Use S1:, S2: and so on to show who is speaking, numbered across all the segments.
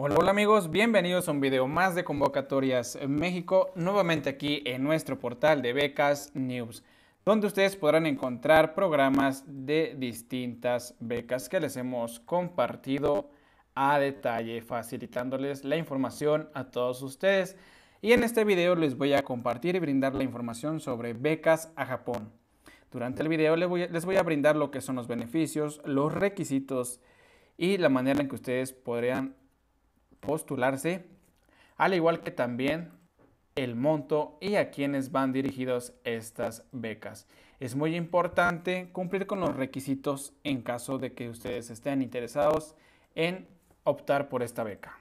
S1: Hola, hola amigos, bienvenidos a un video más de Convocatorias México, nuevamente aquí en nuestro portal de Becas News, donde ustedes podrán encontrar programas de distintas becas que les hemos compartido a detalle, facilitándoles la información a todos ustedes. Y en este video les voy a compartir y brindar la información sobre becas a Japón. Durante el video les voy les voy a brindar lo que son los beneficios, los requisitos y la manera en que ustedes podrían postularse, al igual que también el monto y a quienes van dirigidos estas becas. Es muy importante cumplir con los requisitos en caso de que ustedes estén interesados en optar por esta beca.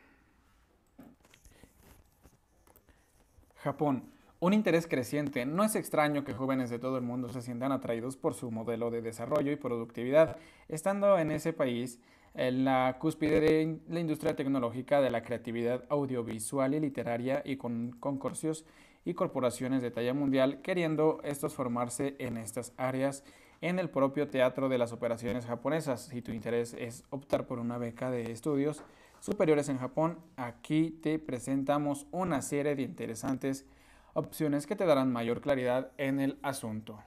S1: Japón. Un interés creciente. No es extraño que jóvenes de todo el mundo se sientan atraídos por su modelo de desarrollo y productividad. Estando en ese país, en la cúspide de la industria tecnológica de la creatividad audiovisual y literaria y con concursos y corporaciones de talla mundial, queriendo estos formarse en estas áreas en el propio teatro de las operaciones japonesas. Si tu interés es optar por una beca de estudios superiores en Japón, aquí te presentamos una serie de interesantes opciones que te darán mayor claridad en el asunto.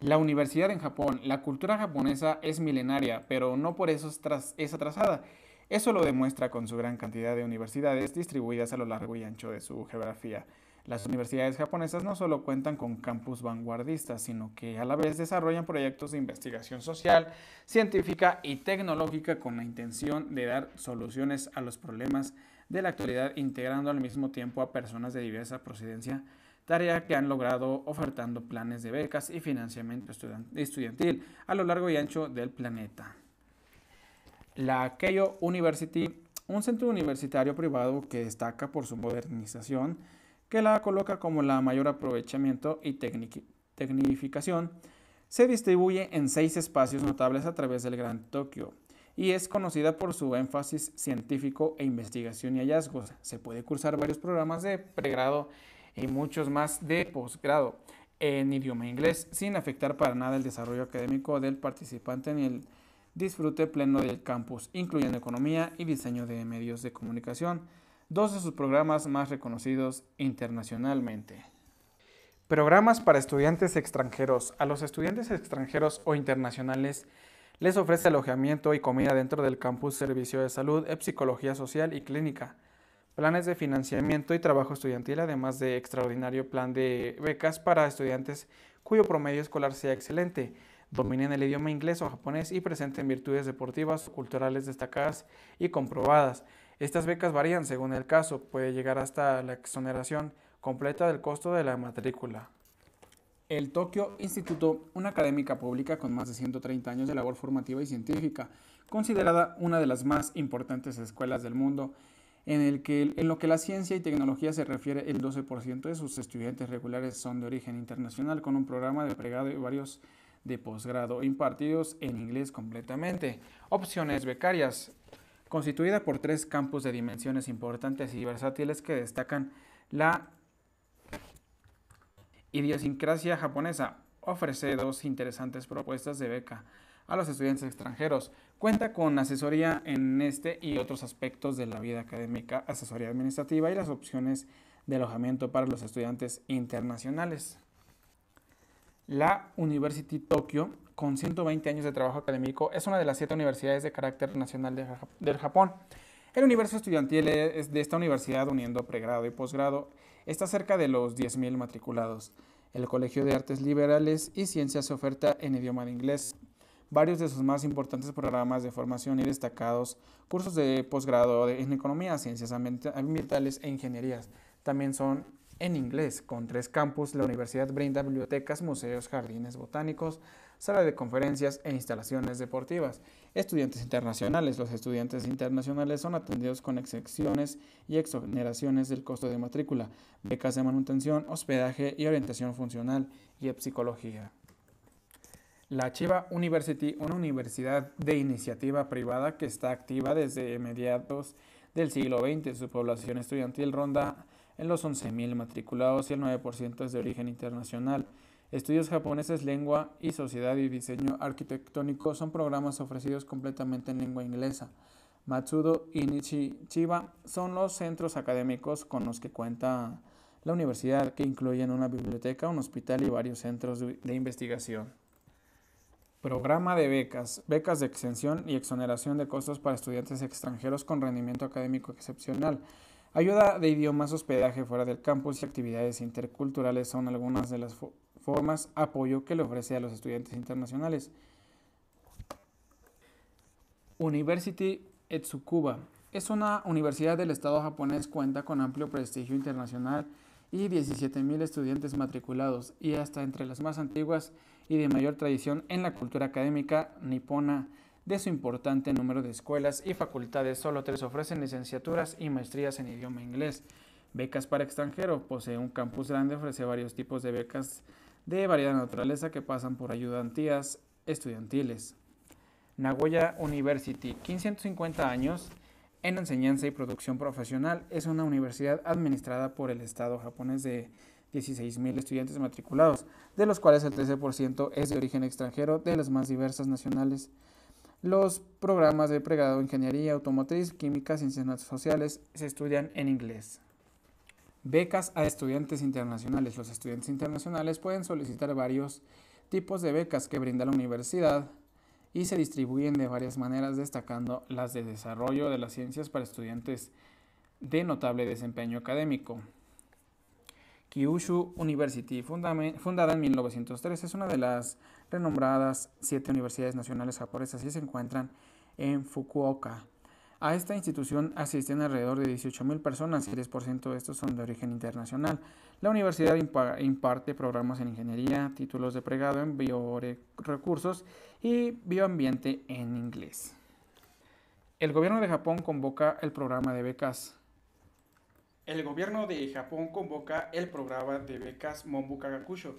S1: La universidad en Japón, la cultura japonesa es milenaria, pero no por eso es, atrasada. Eso lo demuestra con su gran cantidad de universidades distribuidas a lo largo y ancho de su geografía. Las universidades japonesas no solo cuentan con campus vanguardistas, sino que a la vez desarrollan proyectos de investigación social, científica y tecnológica con la intención de dar soluciones a los problemas de la actualidad, integrando al mismo tiempo a personas de diversa procedencia tarea que han logrado ofertando planes de becas y financiamiento estudiantil a lo largo y ancho del planeta. La Keio University, un centro universitario privado que destaca por su modernización, que la coloca como la mayor aprovechamiento y tecnificación, se distribuye en seis espacios notables a través del Gran Tokio y es conocida por su énfasis científico e investigación y hallazgos. Se puede cursar varios programas de pregrado y muchos más de posgrado en idioma inglés, sin afectar para nada el desarrollo académico del participante ni el disfrute pleno del campus, incluyendo economía y diseño de medios de comunicación, dos de sus programas más reconocidos internacionalmente. Programas para estudiantes extranjeros. A los estudiantes extranjeros o internacionales les ofrece alojamiento y comida dentro del campus, servicio de salud, psicología social y clínica planes de financiamiento y trabajo estudiantil, además de extraordinario plan de becas para estudiantes cuyo promedio escolar sea excelente, dominen el idioma inglés o japonés y presenten virtudes deportivas o culturales destacadas y comprobadas. Estas becas varían según el caso, puede llegar hasta la exoneración completa del costo de la matrícula. El Tokyo Instituto, una académica pública con más de 130 años de labor formativa y científica, considerada una de las más importantes escuelas del mundo, en, el que, en lo que la ciencia y tecnología se refiere, el 12% de sus estudiantes regulares son de origen internacional, con un programa de pregrado y varios de posgrado impartidos en inglés completamente. Opciones becarias, constituida por tres campos de dimensiones importantes y versátiles que destacan la idiosincrasia japonesa, ofrece dos interesantes propuestas de beca a los estudiantes extranjeros. Cuenta con asesoría en este y otros aspectos de la vida académica, asesoría administrativa y las opciones de alojamiento para los estudiantes internacionales. La University Tokyo, con 120 años de trabajo académico, es una de las siete universidades de carácter nacional del Japón. El universo estudiantil e-, es de esta universidad, uniendo pregrado y posgrado, está cerca de los 10.000 matriculados. El Colegio de Artes Liberales y Ciencias se oferta en idioma de inglés, varios de sus más importantes programas de formación y destacados cursos de posgrado en economía, ciencias ambientales e ingenierías. También son en inglés, con tres campus, la universidad brinda bibliotecas, museos, jardines botánicos, sala de conferencias e instalaciones deportivas. Estudiantes internacionales. Los estudiantes internacionales son atendidos con excepciones y exoneraciones del costo de matrícula, becas de manutención, hospedaje y orientación funcional y psicología. La Chiba University, una universidad de iniciativa privada que está activa desde mediados del siglo XX. Su población estudiantil ronda en los 11.000 matriculados y el 9% es de origen internacional. Estudios japoneses, lengua y sociedad y diseño arquitectónico son programas ofrecidos completamente en lengua inglesa. Matsudo y Chiba son los centros académicos con los que cuenta la universidad, que incluyen una biblioteca, un hospital y varios centros de investigación. Programa de becas, becas de exención y exoneración de costos para estudiantes extranjeros con rendimiento académico excepcional. Ayuda de idiomas, hospedaje fuera del campus y actividades interculturales son algunas de las formas formas apoyo que le ofrece a los estudiantes internacionales. University Etsukuba es una universidad del estado japonés, cuenta con amplio prestigio internacional y 17.000 estudiantes matriculados y hasta entre las más antiguas y de mayor tradición en la cultura académica nipona. De su importante número de escuelas y facultades, solo tres ofrecen licenciaturas y maestrías en idioma inglés. Becas para extranjero. Posee un campus grande, ofrece varios tipos de becas de variada naturaleza que pasan por ayudantías estudiantiles. Nagoya University, 550 años en enseñanza y producción profesional. Es una universidad administrada por el Estado japonés de 16.000 estudiantes matriculados, de los cuales el 13% es de origen extranjero de las más diversas nacionales. Los programas de pregrado Ingeniería, Automotriz, Química, Ciencias Sociales se estudian en inglés. Becas a estudiantes internacionales. Los estudiantes internacionales pueden solicitar varios tipos de becas que brinda la universidad y se distribuyen de varias maneras, destacando las de desarrollo de las ciencias para estudiantes de notable desempeño académico. Kyushu University, fundada en 1903, es una de las renombradas siete universidades nacionales japonesas y se encuentran en Fukuoka, a esta institución asisten alrededor de 18.000 personas y 10% de estos son de origen internacional. La universidad imparte programas en ingeniería, títulos de pregrado en biorecursos y bioambiente en inglés. El gobierno de Japón convoca el programa de becas. El gobierno de Japón convoca el programa de becas Mombu Kagakusho.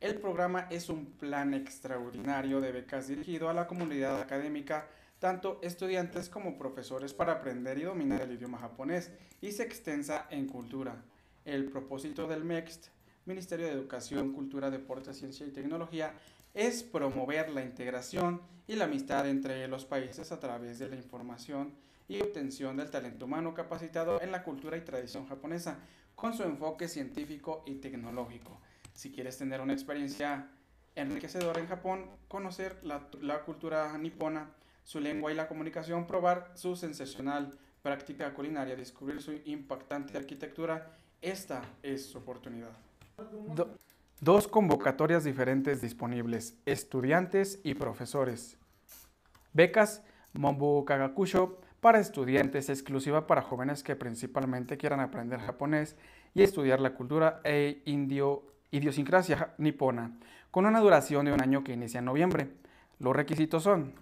S1: El programa es un plan extraordinario de becas dirigido a la comunidad académica tanto estudiantes como profesores para aprender y dominar el idioma japonés y se extensa en cultura. El propósito del MEXT, Ministerio de Educación, Cultura, Deportes, Ciencia y Tecnología, es promover la integración y la amistad entre los países a través de la información y obtención del talento humano capacitado en la cultura y tradición japonesa, con su enfoque científico y tecnológico. Si quieres tener una experiencia enriquecedora en Japón, conocer la, la cultura nipona, su lengua y la comunicación, probar su sensacional práctica culinaria, descubrir su impactante arquitectura. Esta es su oportunidad. dos convocatorias diferentes disponibles, estudiantes y profesores. Becas Mombu Kagakusho para estudiantes, exclusiva para jóvenes que principalmente quieran aprender japonés y estudiar la cultura e indio idiosincrasia nipona, con una duración de un año que inicia en noviembre. Los requisitos son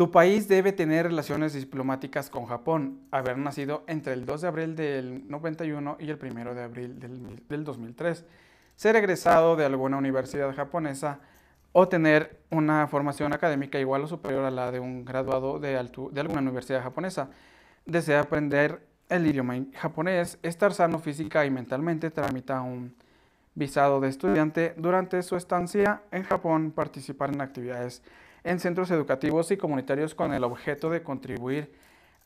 S1: tu país debe tener relaciones diplomáticas con Japón, haber nacido entre el 2 de abril del 91 y el 1 de abril del, 2003, ser egresado de alguna universidad japonesa o tener una formación académica igual o superior a la de un graduado de, de alguna universidad japonesa, desea aprender el idioma japonés, estar sano física y mentalmente, tramita un visado de estudiante durante su estancia en Japón, participar en actividades en centros educativos y comunitarios con el objeto de contribuir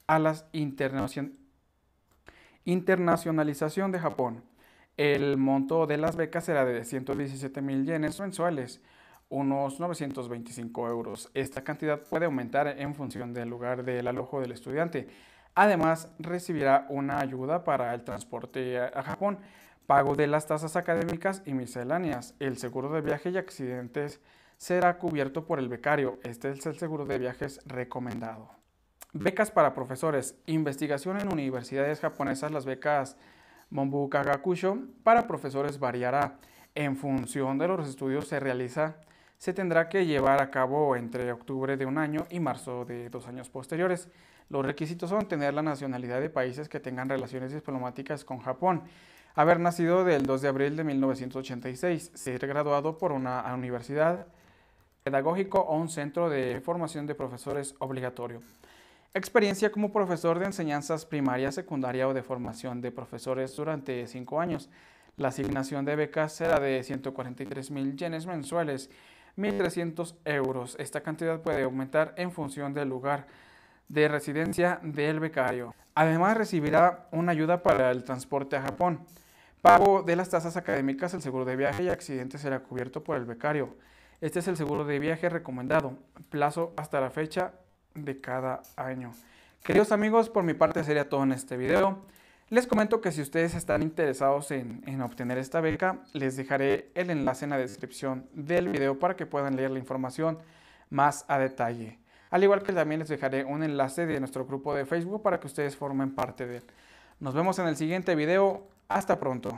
S1: a la internacionalización de Japón. El monto de las becas será de 117 mil yenes mensuales, unos 925 euros. Esta cantidad puede aumentar en función del lugar del alojo del estudiante. Además, recibirá una ayuda para el transporte a Japón, pago de las tasas académicas y misceláneas, el seguro de viaje y accidentes será cubierto por el becario. Este es el seguro de viajes recomendado. Becas para profesores. Investigación en universidades japonesas. Las becas Monbukagakusho Gakusho para profesores variará. En función de los estudios se realiza, se tendrá que llevar a cabo entre octubre de un año y marzo de dos años posteriores. Los requisitos son tener la nacionalidad de países que tengan relaciones diplomáticas con Japón, haber nacido del 2 de abril de 1986, ser graduado por una universidad pedagógico o un centro de formación de profesores obligatorio. Experiencia como profesor de enseñanzas primaria, secundaria o de formación de profesores durante cinco años. La asignación de becas será de 143 mil yenes mensuales, 1.300 euros. Esta cantidad puede aumentar en función del lugar de residencia del becario. Además recibirá una ayuda para el transporte a Japón. Pago de las tasas académicas, el seguro de viaje y accidentes será cubierto por el becario. Este es el seguro de viaje recomendado, plazo hasta la fecha de cada año. Queridos amigos, por mi parte sería todo en este video. Les comento que si ustedes están interesados en, obtener esta beca, les dejaré el enlace en la descripción del video para que puedan leer la información más a detalle. Al igual que también les dejaré un enlace de nuestro grupo de Facebook para que ustedes formen parte de él. Nos vemos en el siguiente video. Hasta pronto.